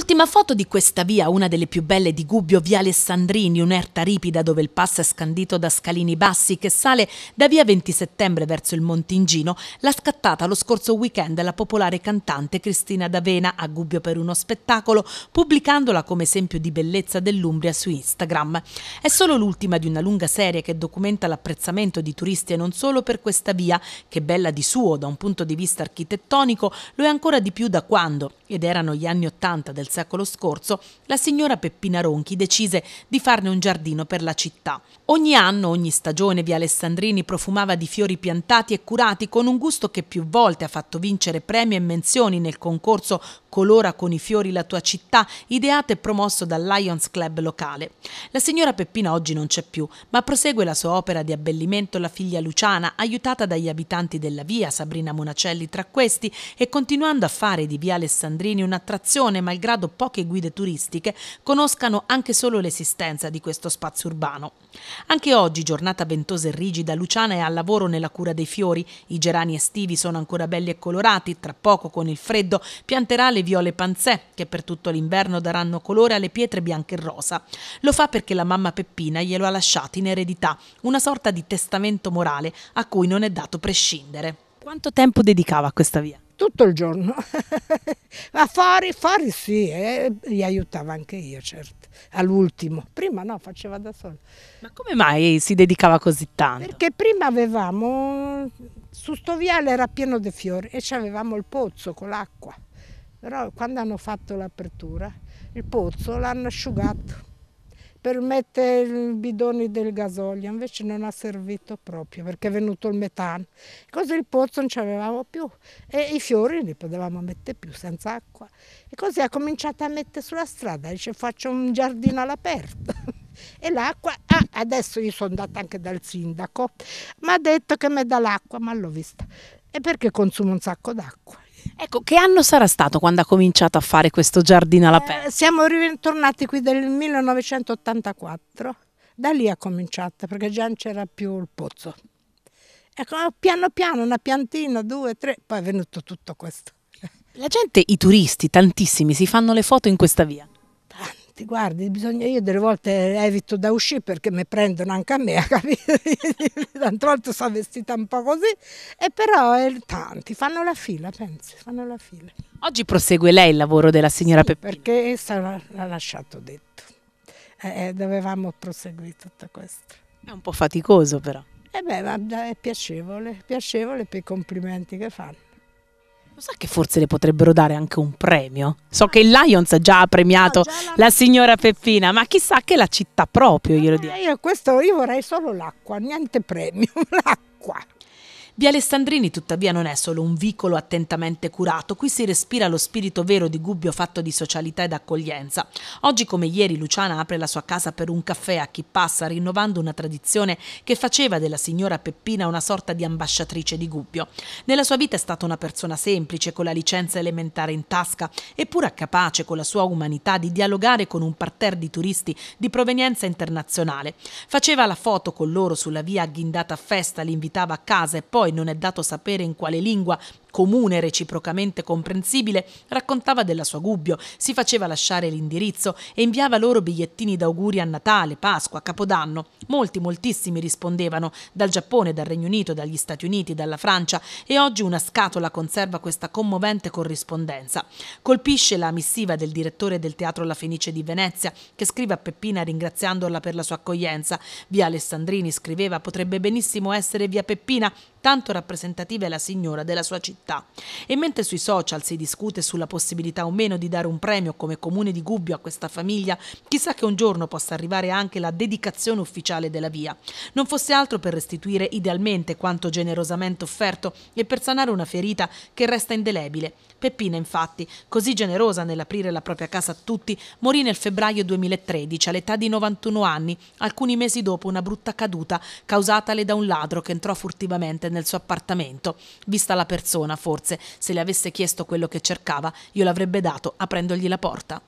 L'ultima foto di questa via, una delle più belle di Gubbio, via Alessandrini, un'erta ripida dove il passo è scandito da scalini bassi che sale da via 20 settembre verso il Montingino, l'ha scattata lo scorso weekend la popolare cantante Cristina D'Avena a Gubbio per uno spettacolo, pubblicandola come esempio di bellezza dell'Umbria su Instagram. È solo l'ultima di una lunga serie che documenta l'apprezzamento di turisti e non solo per questa via, che bella di suo da un punto di vista architettonico, lo è ancora di più da quando, ed erano gli anni Ottanta del del secolo scorso, la signora Peppina Ronchi decise di farne un giardino per la città. Ogni anno, ogni stagione, via Alessandrini profumava di fiori piantati e curati con un gusto che più volte ha fatto vincere premi e menzioni nel concorso Colora con i fiori la tua città, ideato e promosso dal Lions Club locale. La signora Peppina oggi non c'è più, ma prosegue la sua opera di abbellimento la figlia Luciana, aiutata dagli abitanti della via, Sabrina Monacelli tra questi, e continuando a fare di via Alessandrini un'attrazione, malgrado poche guide turistiche conoscano anche solo l'esistenza di questo spazio urbano. Anche oggi, giornata ventosa e rigida, Luciana è al lavoro nella cura dei fiori. I gerani estivi sono ancora belli e colorati, tra poco con il freddo pianterà le le viole panzè, che per tutto l'inverno daranno colore alle pietre bianche e rosa. Lo fa perché la mamma Peppina glielo ha lasciato in eredità, una sorta di testamento morale a cui non è dato prescindere. Quanto tempo dedicava a questa via? tutto il giorno. Ma fuori, fuori sì, eh, gli aiutava anche io, certo, all'ultimo. Prima no, faceva da solo. Ma come mai si dedicava così tanto? Perché prima avevamo, su sto viale era pieno di fiori e avevamo il pozzo con l'acqua. Però quando hanno fatto l'apertura, il pozzo l'hanno asciugato per mettere i bidoni del gasolio, invece non ha servito proprio perché è venuto il metano. Così il pozzo non ce l'avevamo più e i fiori li potevamo mettere più senza acqua. E così ha cominciato a mettere sulla strada, dice faccio un giardino all'aperto. E l'acqua, ah, adesso io sono andata anche dal sindaco, mi ha detto che mi dà l'acqua, ma l'ho vista. E perché consumo un sacco d'acqua? Ecco, che anno sarà stato quando ha cominciato a fare questo giardino alla pelle? Eh, siamo ritornati qui nel 1984, da lì ha cominciato perché già non c'era più il pozzo. Ecco, oh, piano piano, una piantina, due, tre, poi è venuto tutto questo. La gente, i turisti, tantissimi, si fanno le foto in questa via. Ti guardi, bisogna, io delle volte evito da uscire perché mi prendono anche a me, capito? Tante volte sono vestita un po' così, e però eh, tanti fanno la fila, pensi, fanno la fila. Oggi prosegue lei il lavoro della signora sì, Peppina? Perché essa l'ha lasciato detto, eh, eh, dovevamo proseguire tutto questo. È un po' faticoso però. E eh beh, è piacevole, piacevole per i complimenti che fanno. Lo sai che forse le potrebbero dare anche un premio? So che il Lions già ha premiato ah, già la... la... signora Peppina, ma chissà che la città proprio glielo dia. Eh, io, questo, io vorrei solo l'acqua, niente premio, l'acqua. Via Alessandrini tuttavia non è solo un vicolo attentamente curato, qui si respira lo spirito vero di Gubbio fatto di socialità ed accoglienza. Oggi come ieri Luciana apre la sua casa per un caffè a chi passa, rinnovando una tradizione che faceva della signora Peppina una sorta di ambasciatrice di Gubbio. Nella sua vita è stata una persona semplice, con la licenza elementare in tasca, eppure capace con la sua umanità di dialogare con un parterre di turisti di provenienza internazionale. Faceva la foto con loro sulla via agghindata a festa, li invitava a casa e poi poi non è dato sapere in quale lingua comune, reciprocamente comprensibile, raccontava della sua Gubbio, si faceva lasciare l'indirizzo e inviava loro bigliettini d'auguri a Natale, Pasqua, Capodanno. Molti, moltissimi rispondevano, dal Giappone, dal Regno Unito, dagli Stati Uniti, dalla Francia e oggi una scatola conserva questa commovente corrispondenza. Colpisce la missiva del direttore del Teatro La Fenice di Venezia, che scrive a Peppina ringraziandola per la sua accoglienza. Via Alessandrini scriveva potrebbe benissimo essere via Peppina, tanto rappresentativa è la signora della sua città città. E mentre sui social si discute sulla possibilità o meno di dare un premio come comune di Gubbio a questa famiglia, chissà che un giorno possa arrivare anche la dedicazione ufficiale della via. Non fosse altro per restituire idealmente quanto generosamente offerto e per sanare una ferita che resta indelebile. Peppina, infatti, così generosa nell'aprire la propria casa a tutti, morì nel febbraio 2013 all'età di 91 anni, alcuni mesi dopo una brutta caduta causatale da un ladro che entrò furtivamente nel suo appartamento. Vista la persona, persona, forse, se le avesse chiesto quello che cercava, glielo avrebbe dato aprendogli la porta.